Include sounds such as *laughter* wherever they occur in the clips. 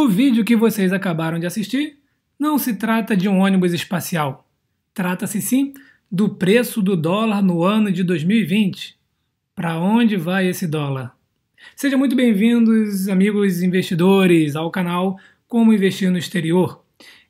O vídeo que vocês acabaram de assistir não se trata de um ônibus espacial. Trata-se sim do preço do dólar no ano de 2020. Para onde vai esse dólar? Sejam muito bem-vindos, amigos investidores, ao canal Como Investir no Exterior.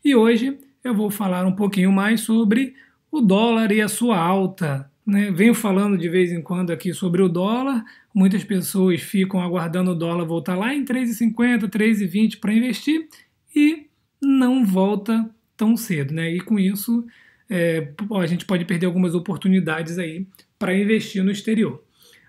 E hoje eu vou falar um pouquinho mais sobre o dólar e a sua alta né? Venho falando de vez em quando aqui sobre o dólar. Muitas pessoas ficam aguardando o dólar voltar lá em 3,50, 3,20 para investir e não volta tão cedo. Né? E com isso é, a gente pode perder algumas oportunidades aí para investir no exterior.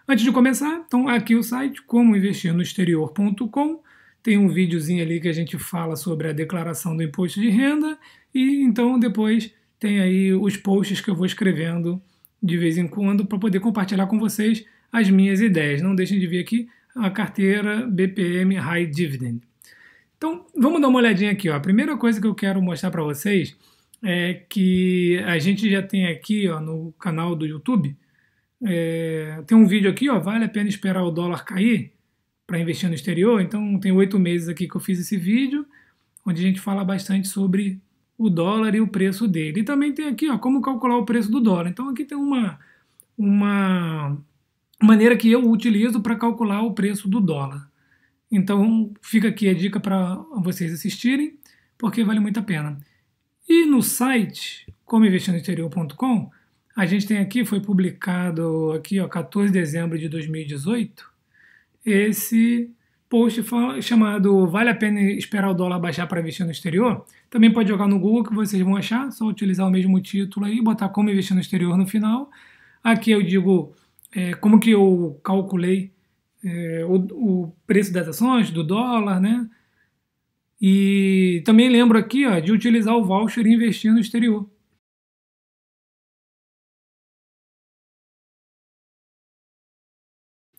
Antes de começar, então aqui o site comoinvestirnoexterior.com tem um videozinho ali que a gente fala sobre a declaração do imposto de renda e então depois tem aí os posts que eu vou escrevendo de vez em quando para poder compartilhar com vocês as minhas ideias. Não deixem de ver aqui a carteira BPM High Dividend. Então, vamos dar uma olhadinha aqui. Ó. A primeira coisa que eu quero mostrar para vocês é que a gente já tem aqui ó, no canal do YouTube, é, tem um vídeo aqui, ó, vale a pena esperar o dólar cair para investir no exterior? Então, tem oito meses aqui que eu fiz esse vídeo, onde a gente fala bastante sobre o dólar e o preço dele. E também tem aqui ó, como calcular o preço do dólar. Então aqui tem uma, uma maneira que eu utilizo para calcular o preço do dólar. Então fica aqui a dica para vocês assistirem, porque vale muito a pena. E no site comoinvestindointerior.com, a gente tem aqui, foi publicado aqui, ó, 14 de dezembro de 2018, esse post chamado Vale a Pena Esperar o Dólar Baixar para Investir no Exterior? Também pode jogar no Google que vocês vão achar, só utilizar o mesmo título aí, botar Como Investir no Exterior no final. Aqui eu digo é, como que eu calculei é, o, o, preço das ações, do dólar, né? E também lembro aqui ó, de utilizar o voucher e investir no exterior.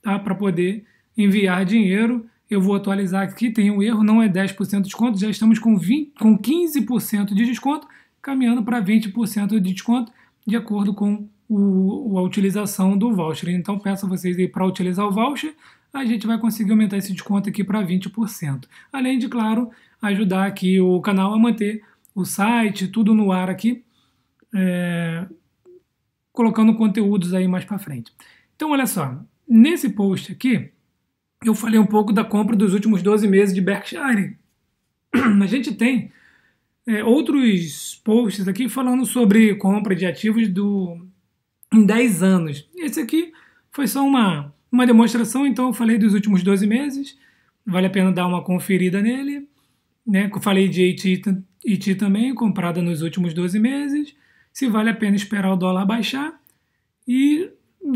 Tá? Para poder enviar dinheiro eu vou atualizar aqui, tem um erro, não é 10% de desconto, já estamos com, 20, com 15% de desconto, caminhando para 20% de desconto, de acordo com o, a utilização do voucher. Então peço a vocês aí para utilizar o voucher, a gente vai conseguir aumentar esse desconto aqui para 20%. Além de, claro, ajudar aqui o canal a manter o site, tudo no ar aqui, é, colocando conteúdos aí mais para frente. Então, olha só, nesse post aqui, eu falei um pouco da compra dos últimos 12 meses de Berkshire. *clears throat* A gente tem é, outros posts aqui falando sobre compra de ativos do, em 10 anos. Esse aqui foi só uma, uma demonstração, então eu falei dos últimos 12 meses. Vale a pena dar uma conferida nele. Né? Eu falei de AT, também, comprada nos últimos 12 meses. Se vale a pena esperar o dólar baixar. E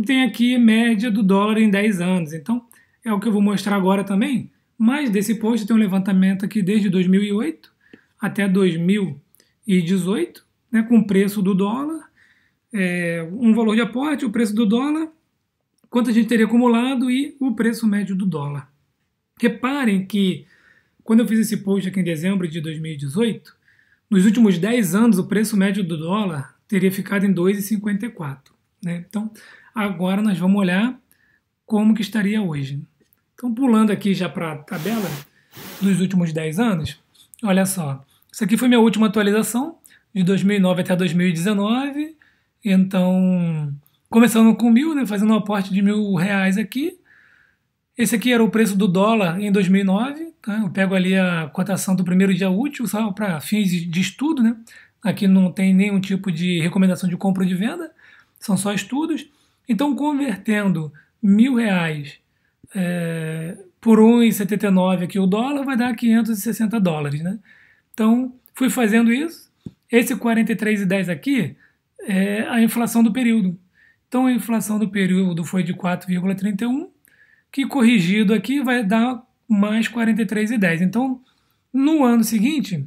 tem aqui média do dólar em 10 anos. Então, é o que eu vou mostrar agora também. Mas desse post tem um levantamento aqui desde 2008 até 2018, né, com o preço do dólar, é, um valor de aporte, o preço do dólar, quanto a gente teria acumulado e o preço médio do dólar. Reparem que quando eu fiz esse post aqui em dezembro de 2018, nos últimos 10 anos o preço médio do dólar teria ficado em 2,54. Né? Então, agora nós vamos olhar como que estaria hoje. Então, pulando aqui já para a tabela dos últimos 10 anos, olha só. Isso aqui foi minha última atualização, de 2009 até 2019. Então, começando com mil, né, fazendo um aporte de mil reais aqui. Esse aqui era o preço do dólar em 2009. Tá? Eu pego ali a cotação do primeiro dia útil, só para fins de estudo. Né? Aqui não tem nenhum tipo de recomendação de compra ou de venda, são só estudos. Então, convertendo mil reais é, por 1,79 aqui o dólar, vai dar 560 dólares, né? Então, fui fazendo isso. Esse 43,10 aqui é a inflação do período. Então, a inflação do período foi de 4,31, que corrigido aqui vai dar mais 43,10. Então, no ano seguinte,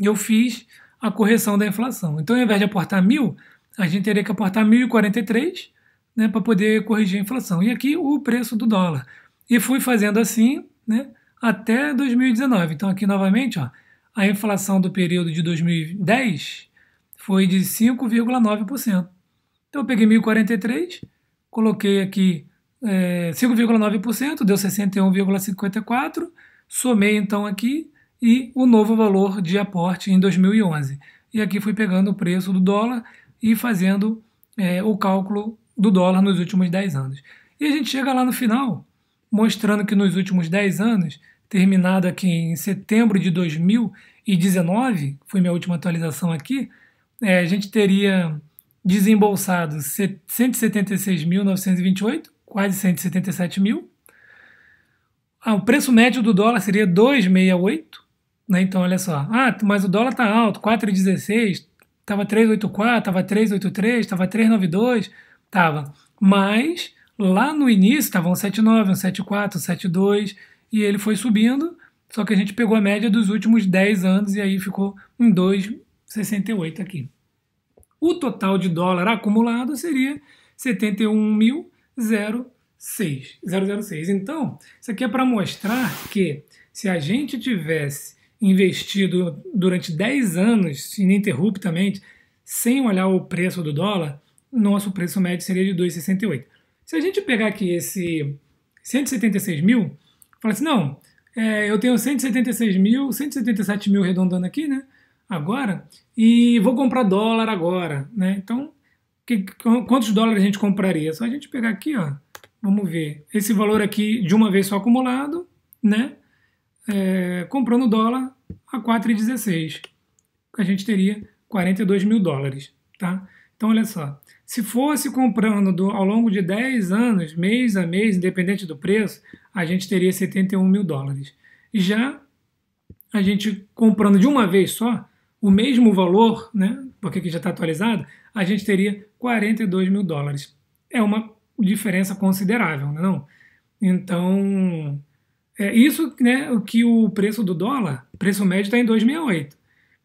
eu fiz a correção da inflação. Então, ao invés de aportar mil, a gente teria que aportar 1.043 né, para poder corrigir a inflação. E aqui o preço do dólar. E fui fazendo assim né, até 2019. Então aqui novamente ó, a inflação do período de 2010 foi de 5,9%. Então eu peguei 1.043, coloquei aqui é, 5,9%, deu 61,54%, somei então aqui e o novo valor de aporte em 2011. E aqui fui pegando o preço do dólar e fazendo é, o cálculo do dólar nos últimos 10 anos. E a gente chega lá no final, mostrando que nos últimos 10 anos, terminado aqui em setembro de 2019, foi minha última atualização aqui, é, a gente teria desembolsado 176.928, quase 177 mil. Ah, o preço médio do dólar seria 2,68, né? Então, olha só. Ah, mas o dólar tá alto, 4,16, estava 3,84, estava 3,83, estava 3,92. Tava. Mas lá no início estavam um 7,9, um 7,4, 7,2 e ele foi subindo, só que a gente pegou a média dos últimos 10 anos e aí ficou em 2,68 aqui. O total de dólar acumulado seria 71.006. Então, isso aqui é para mostrar que se a gente tivesse investido durante 10 anos ininterruptamente, sem olhar o preço do dólar, nosso preço médio seria de 2,68. Se a gente pegar aqui esse 176 mil, fala assim, não, é, eu tenho 176 mil, 177 mil arredondando aqui, né? Agora, e vou comprar dólar agora, né? Então, que, quantos dólares a gente compraria? Só a gente pegar aqui, ó, vamos ver, esse valor aqui de uma vez só acumulado, né? É, comprando dólar a 4,16, que a gente teria 42 mil dólares, tá? Então, olha só, se fosse comprando do, ao longo de 10 anos, mês a mês, independente do preço, a gente teria 71 mil dólares. Já a gente comprando de uma vez só, o mesmo valor, né, porque aqui já está atualizado, a gente teria 42 mil dólares. É uma diferença considerável, né, não é Então, é isso né, o que o preço do dólar, preço médio está em 2,68.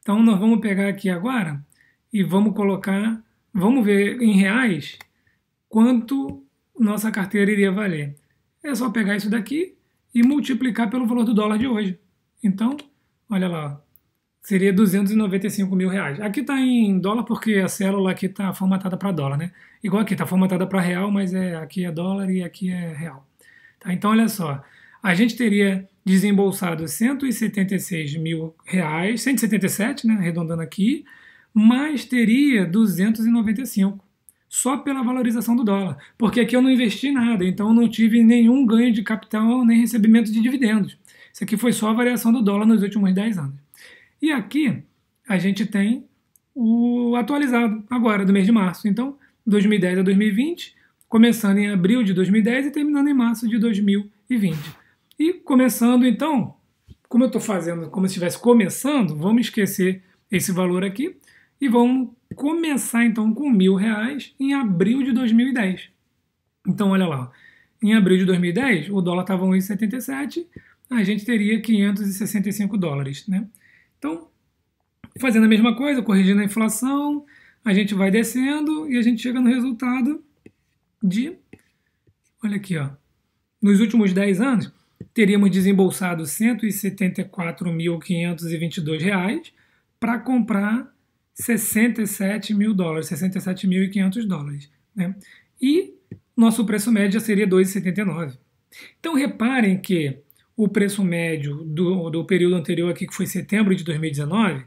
Então, nós vamos pegar aqui agora e vamos colocar Vamos ver em reais quanto nossa carteira iria valer. É só pegar isso daqui e multiplicar pelo valor do dólar de hoje. Então, olha lá, seria 295 mil reais. Aqui está em dólar porque a célula aqui está formatada para dólar, né? Igual aqui, está formatada para real, mas é, aqui é dólar e aqui é real. Tá? Então, olha só, a gente teria desembolsado 176 mil reais, 177, né? Arredondando aqui, mas teria 295 só pela valorização do dólar, porque aqui eu não investi nada, então não tive nenhum ganho de capital nem recebimento de dividendos. Isso aqui foi só a variação do dólar nos últimos 10 anos. E aqui a gente tem o atualizado agora do mês de março. Então, 2010 a 2020, começando em abril de 2010 e terminando em março de 2020. E começando então, como eu estou fazendo como se estivesse começando, vamos esquecer esse valor aqui e vamos começar então com mil reais em abril de 2010. Então, olha lá. Em abril de 2010, o dólar estava 1,77, a gente teria 565 dólares. Né? Então, fazendo a mesma coisa, corrigindo a inflação, a gente vai descendo e a gente chega no resultado de. Olha aqui, ó. Nos últimos 10 anos, teríamos desembolsado R$ 174.522 para comprar 67 mil dólares, 67.500 dólares. Né? E nosso preço médio seria 2,79. Então reparem que o preço médio do, do período anterior aqui, que foi setembro de 2019,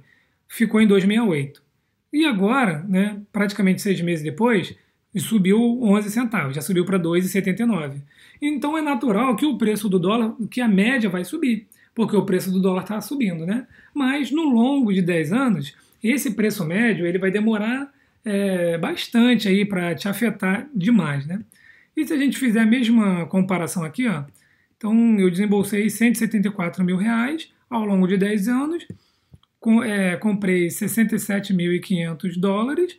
ficou em 2,68. E agora, né, praticamente seis meses depois, subiu 11 centavos, já subiu para 2,79. Então é natural que o preço do dólar, que a média vai subir, porque o preço do dólar está subindo, né? Mas no longo de 10 anos, esse preço médio ele vai demorar é, bastante aí para te afetar demais, né? E se a gente fizer a mesma comparação aqui, ó, então eu desembolsei 174 mil reais ao longo de 10 anos, com, é, comprei 67.500 dólares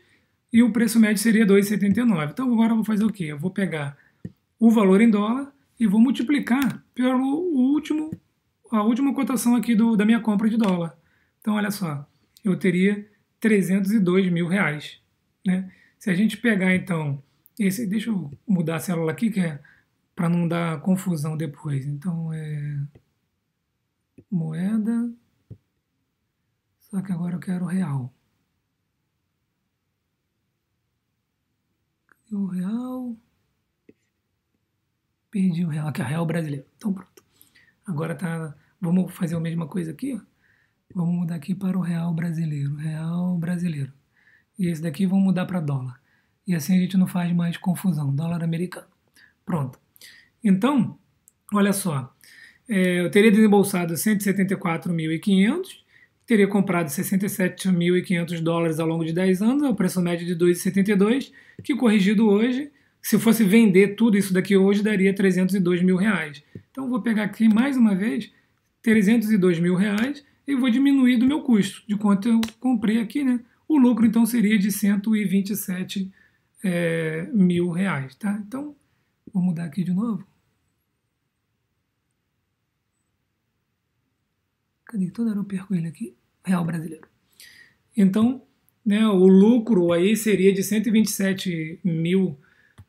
e o preço médio seria 2,79. Então agora eu vou fazer o quê? Eu vou pegar o valor em dólar e vou multiplicar pelo último, a última cotação aqui do, da minha compra de dólar. Então olha só, eu teria 302 mil reais. Né? Se a gente pegar então esse, deixa eu mudar a célula aqui que é para não dar confusão depois. Então é moeda, só que agora eu quero real. o real? Perdi o real, aqui é o real brasileiro. Então pronto. Agora tá, vamos fazer a mesma coisa aqui, ó. Vamos mudar aqui para o real brasileiro, real brasileiro. E esse daqui vamos mudar para dólar. E assim a gente não faz mais confusão, dólar americano. Pronto. Então, olha só, é, eu teria desembolsado 174.500, teria comprado 67.500 dólares ao longo de 10 anos, o preço médio de 2,72, que corrigido hoje, se fosse vender tudo isso daqui hoje, daria 302 mil reais. Então, vou pegar aqui mais uma vez, 302 mil reais, e vou diminuir do meu custo, de quanto eu comprei aqui, né? O lucro, então, seria de 127 é, mil reais, tá? Então, vou mudar aqui de novo. Cadê? Toda hora eu perco ele aqui. Real brasileiro. Então, né, o lucro aí seria de 127 mil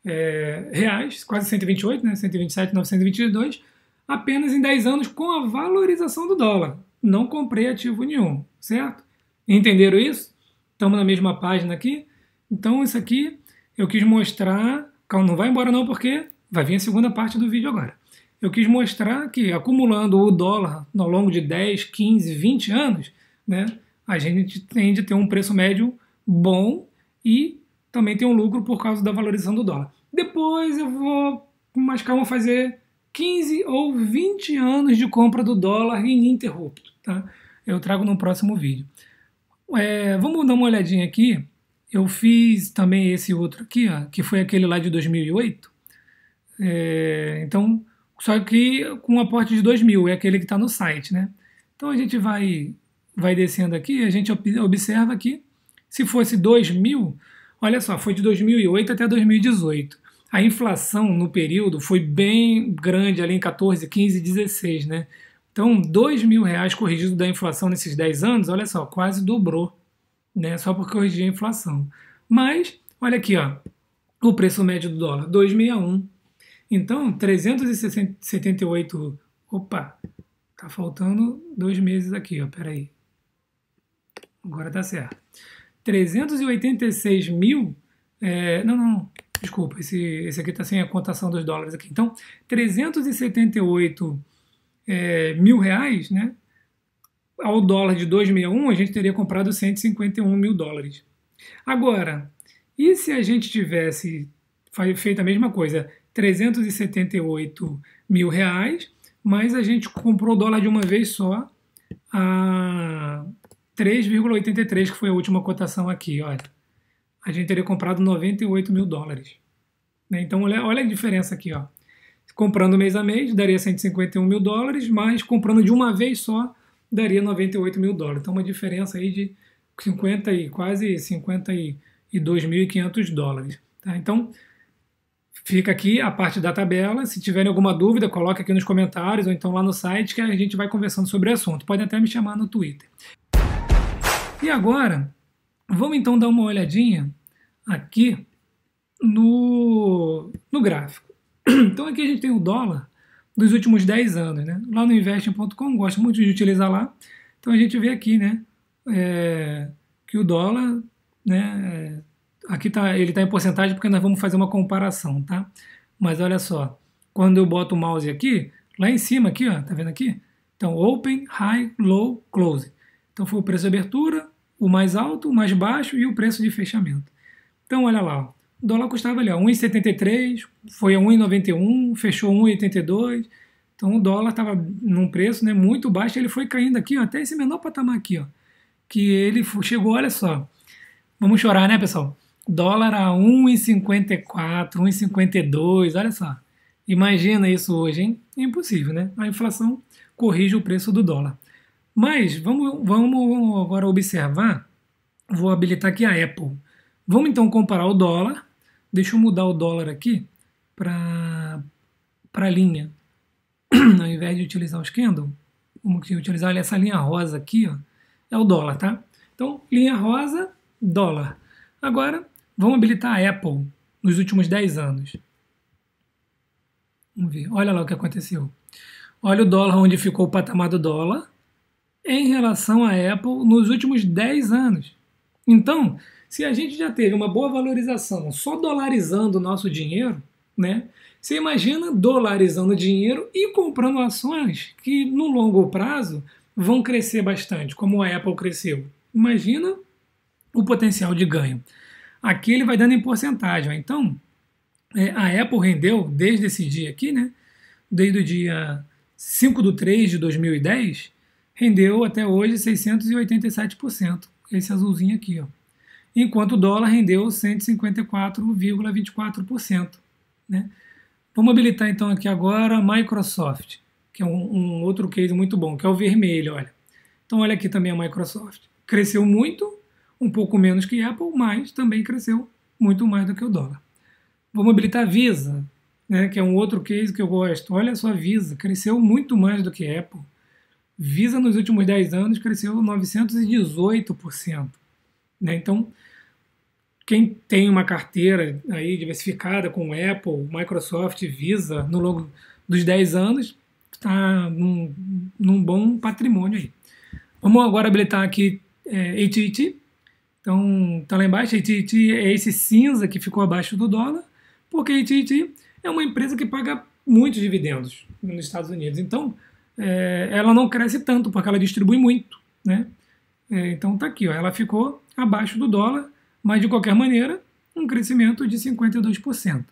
é, reais, quase 128, né? 127, 922, apenas em 10 anos com a valorização do dólar não comprei ativo nenhum, certo? Entenderam isso? Estamos na mesma página aqui? Então, isso aqui eu quis mostrar. Calma, não vai embora não, porque vai vir a segunda parte do vídeo agora. Eu quis mostrar que acumulando o dólar ao longo de 10, 15, 20 anos, né, a gente tende a ter um preço médio bom e também tem um lucro por causa da valorização do dólar. Depois eu vou mais calma fazer 15 ou 20 anos de compra do dólar ininterrupto. Tá? Eu trago no próximo vídeo. É, vamos dar uma olhadinha aqui. Eu fiz também esse outro aqui, ó, que foi aquele lá de 2008. É, então, só que com um aporte de 2.000, é aquele que está no site. Né? Então a gente vai, vai descendo aqui, a gente observa que se fosse 2.000, olha só, foi de 2008 até 2018 a inflação no período foi bem grande, ali em 14, 15, 16, né? Então, dois mil reais corrigido da inflação nesses 10 anos, olha só, quase dobrou, né? Só porque corrigir a inflação. Mas, olha aqui, ó, o preço médio do dólar, 261. Então, 378, opa, tá faltando dois meses aqui, ó, peraí. Agora tá certo. 386 mil, é, não, não, não, Desculpa, esse, esse aqui está sem a contação dos dólares aqui. Então, 378 é, mil reais, né? Ao dólar de 2,61, a gente teria comprado 151 mil dólares. Agora, e se a gente tivesse feito a mesma coisa, 378 mil reais, mas a gente comprou dólar de uma vez só a 3,83, que foi a última cotação aqui, olha a gente teria comprado 98 mil dólares. Né? Então, olha, olha a diferença aqui. Ó. Comprando mês a mês, daria 151 mil dólares, mas comprando de uma vez só, daria 98 mil dólares. Então, uma diferença aí de 50 e quase 52.500 dólares. Tá? Então, fica aqui a parte da tabela. Se tiverem alguma dúvida, coloque aqui nos comentários ou então lá no site que a gente vai conversando sobre o assunto. Pode até me chamar no Twitter. E agora, Vamos então dar uma olhadinha aqui no, no gráfico. *clears throat* Então aqui a gente tem o dólar dos últimos 10 anos, né? Lá no investing.com, gosto muito de utilizar lá. Então a gente vê aqui, né, é, que o dólar, né, é, aqui tá, ele está em porcentagem porque nós vamos fazer uma comparação, tá? Mas olha só, quando eu boto o mouse aqui, lá em cima aqui, ó, tá vendo aqui? Então open, high, low, close. Então foi o preço de abertura, o mais alto, o mais baixo e o preço de fechamento. Então, olha lá, o dólar custava ali, 1,73, foi a 1,91, fechou 1,82. Então, o dólar estava num preço né, muito baixo, ele foi caindo aqui, ó, até esse menor patamar aqui, ó, que ele chegou, olha só, vamos chorar, né, pessoal? Dólar a 1,54, 1,52, olha só. Imagina isso hoje, hein? É impossível, né? A inflação corrige o preço do dólar. Mas vamos, vamos agora observar. Vou habilitar aqui a Apple. Vamos então comparar o dólar. Deixa eu mudar o dólar aqui para a linha. *clears throat* Ao invés de utilizar o candle, vamos utilizar essa linha rosa aqui. Ó, é o dólar, tá? Então, linha rosa, dólar. Agora, vamos habilitar a Apple nos últimos 10 anos. Vamos ver. Olha lá o que aconteceu. Olha o dólar onde ficou o patamar do dólar em relação à Apple nos últimos 10 anos. Então, se a gente já teve uma boa valorização só dolarizando o nosso dinheiro, né? Você imagina dolarizando dinheiro e comprando ações que no longo prazo vão crescer bastante, como a Apple cresceu. Imagina o potencial de ganho. Aqui ele vai dando em porcentagem. Então, é, a Apple rendeu desde esse dia aqui, né? Desde o dia 5 de 3 de 2010, rendeu até hoje 687%, esse azulzinho aqui, ó. enquanto o dólar rendeu 154,24%. Né? Vamos habilitar então aqui agora a Microsoft, que é um, um outro case muito bom, que é o vermelho, olha. Então olha aqui também a Microsoft. Cresceu muito, um pouco menos que a Apple, mas também cresceu muito mais do que o dólar. Vamos habilitar a Visa, né, que é um outro case que eu gosto. Olha só a Visa, cresceu muito mais do que a Apple Visa nos últimos 10 anos cresceu 918%. Né? Então, quem tem uma carteira aí diversificada com Apple, Microsoft, Visa, no longo dos 10 anos, está num, num, bom patrimônio aí. Vamos agora habilitar aqui é, AT&T. Então, está lá embaixo, AT&T é esse cinza que ficou abaixo do dólar, porque AT&T é uma empresa que paga muitos dividendos nos Estados Unidos. Então, é, ela não cresce tanto, porque ela distribui muito. Né? É, então está aqui, ó, ela ficou abaixo do dólar, mas de qualquer maneira, um crescimento de 52%.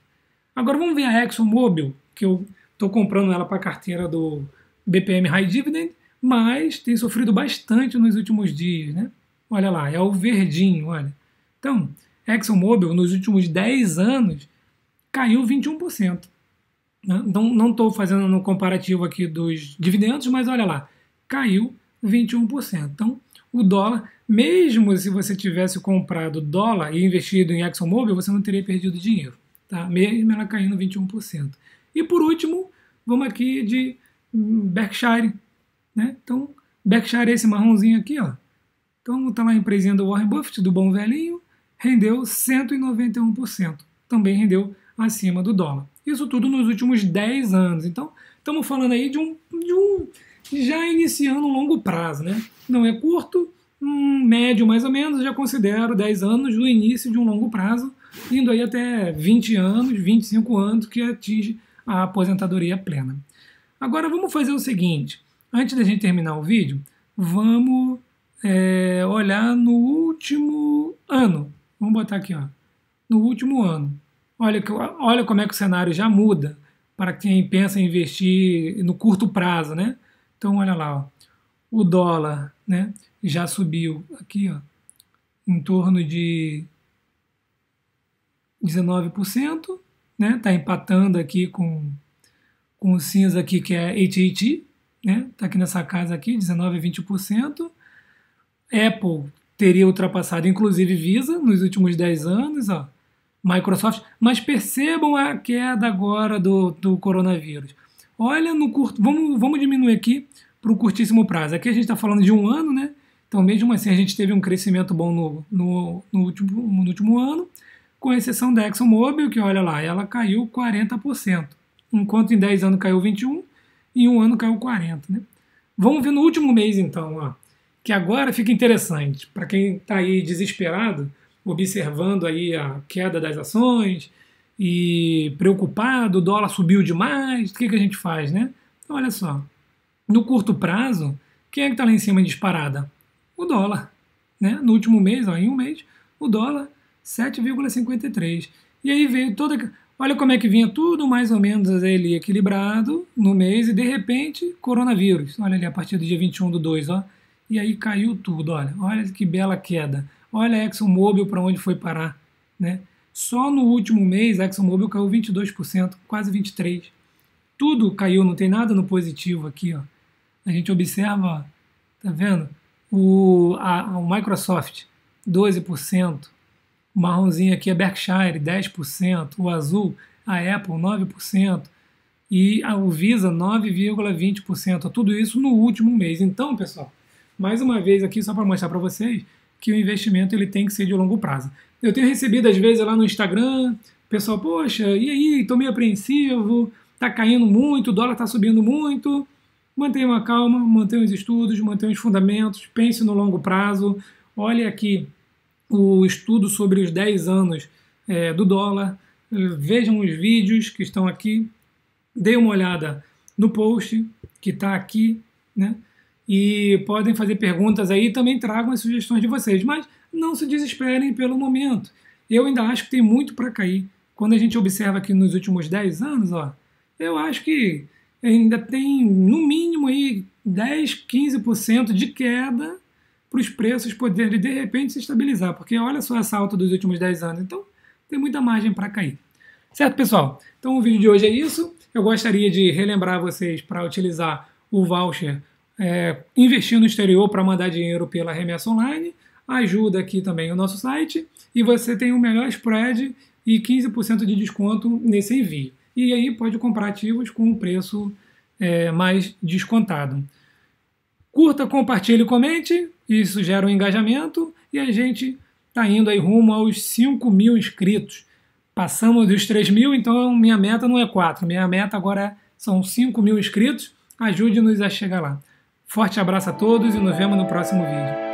Agora vamos ver a ExxonMobil, que eu estou comprando ela para a carteira do BPM High Dividend, mas tem sofrido bastante nos últimos dias. Né? Olha lá, é o verdinho, olha. Então, ExxonMobil, nos últimos 10 anos, caiu 21%. Né? Então, não estou fazendo no comparativo aqui dos dividendos, mas olha lá, caiu 21%. Então, o dólar, mesmo se você tivesse comprado dólar e investido em ExxonMobil, você não teria perdido dinheiro, tá? mesmo ela caindo 21%. E por último, vamos aqui de Berkshire. Né? Então, Berkshire é esse marronzinho aqui. Ó. Então, está lá a empresinha do Warren Buffett, do Bom Velhinho, rendeu 191%. Também rendeu acima do dólar. Isso tudo nos últimos 10 anos. Então, estamos falando aí de um, de um já iniciando um longo prazo, né? Não é curto, um médio mais ou menos, já considero 10 anos no início de um longo prazo, indo aí até 20 anos, 25 anos, que atinge a aposentadoria plena. Agora vamos fazer o seguinte: antes da gente terminar o vídeo, vamos é, olhar no último ano. Vamos botar aqui, ó, no último ano. Olha, olha como é que o cenário já muda para quem pensa em investir no curto prazo, né? Então, olha lá, ó, o dólar né, já subiu aqui ó, em torno de 19%, né? Está empatando aqui com, com o cinza aqui que é HHT, né? Está aqui nessa casa aqui, 19 a 20%. Apple teria ultrapassado, inclusive Visa, nos últimos 10 anos, ó. Microsoft, mas percebam a queda agora do, do coronavírus. Olha no curto, vamos, vamos diminuir aqui para o curtíssimo prazo. Aqui a gente está falando de um ano, né? Então, mesmo assim, a gente teve um crescimento bom no, no, no, último, no último ano, com exceção da ExxonMobil, que olha lá, ela caiu 40%, enquanto em 10 anos caiu 21% e em um ano caiu 40%. Né? Vamos ver no último mês, então, ó, que agora fica interessante. Para quem está aí desesperado, observando aí a queda das ações e preocupado, o dólar subiu demais, o que, que a gente faz, né? Então, olha só, no curto prazo, quem é que está lá em cima disparada? O dólar, né? No último mês, ó, em um mês, o dólar 7,53. E aí veio toda... Olha como é que vinha tudo mais ou menos ali equilibrado no mês e de repente, coronavírus. Olha ali, a partir do dia 21 do 2, ó. E aí caiu tudo, olha. Olha que bela queda. Olha a ExxonMobil para onde foi parar. Né? Só no último mês a ExxonMobil caiu 22%, quase 23%. Tudo caiu, não tem nada no positivo aqui. Ó. A gente observa, tá vendo? O, a, o Microsoft, 12%. O marronzinho aqui é Berkshire, 10%. O azul, a Apple, 9%. E a Visa, 9,20%. Tudo isso no último mês. Então, pessoal, mais uma vez aqui, só para mostrar para vocês que o investimento ele tem que ser de longo prazo. Eu tenho recebido às vezes lá no Instagram, pessoal, poxa, e aí, estou meio apreensivo, está caindo muito, o dólar está subindo muito. Mantenha uma calma, mantenha os estudos, mantenha os fundamentos, pense no longo prazo. Olha aqui o estudo sobre os 10 anos é, do dólar, vejam os vídeos que estão aqui, dê uma olhada no post que está aqui, né? e podem fazer perguntas aí também tragam as sugestões de vocês. Mas não se desesperem pelo momento. Eu ainda acho que tem muito para cair. Quando a gente observa que nos últimos 10 anos, ó, eu acho que ainda tem no mínimo aí 10, 15% de queda para os preços poderem de repente se estabilizar, porque olha só essa alta dos últimos 10 anos, então tem muita margem para cair. Certo, pessoal? Então o vídeo de hoje é isso. Eu gostaria de relembrar vocês para utilizar o voucher é, investir no exterior para mandar dinheiro pela remessa online, ajuda aqui também o nosso site e você tem o melhor spread e 15% de desconto nesse envio. E aí pode comprar ativos com um preço é, mais descontado. Curta, compartilhe, comente, isso gera um engajamento e a gente está indo aí rumo aos 5 mil inscritos. Passamos dos 3 mil, então minha meta não é 4, minha meta agora é, são 5 mil inscritos. Ajude-nos a chegar lá. Forte abraço a todos e nos vemos no próximo vídeo.